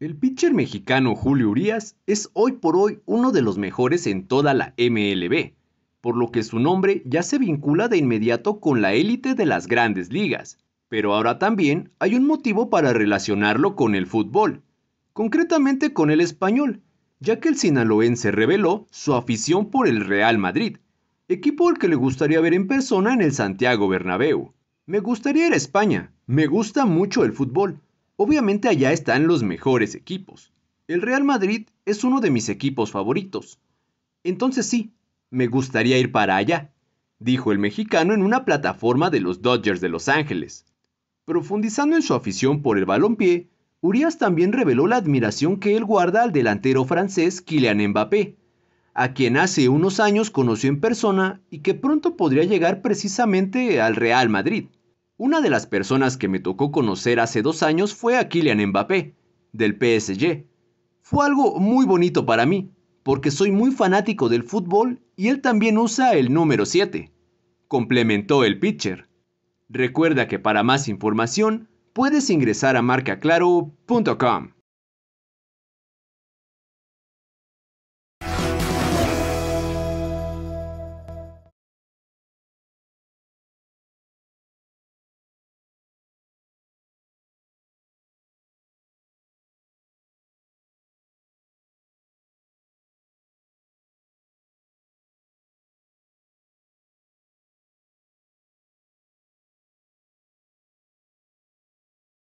El pitcher mexicano Julio Urias es hoy por hoy uno de los mejores en toda la MLB, por lo que su nombre ya se vincula de inmediato con la élite de las grandes ligas. Pero ahora también hay un motivo para relacionarlo con el fútbol, concretamente con el español, ya que el sinaloense reveló su afición por el Real Madrid, equipo al que le gustaría ver en persona en el Santiago Bernabéu. Me gustaría ir a España, me gusta mucho el fútbol, Obviamente allá están los mejores equipos. El Real Madrid es uno de mis equipos favoritos. Entonces sí, me gustaría ir para allá, dijo el mexicano en una plataforma de los Dodgers de Los Ángeles. Profundizando en su afición por el balompié, Urias también reveló la admiración que él guarda al delantero francés Kylian Mbappé, a quien hace unos años conoció en persona y que pronto podría llegar precisamente al Real Madrid. Una de las personas que me tocó conocer hace dos años fue a Kylian Mbappé, del PSG. Fue algo muy bonito para mí, porque soy muy fanático del fútbol y él también usa el número 7, complementó el pitcher. Recuerda que para más información puedes ingresar a marcaclaro.com.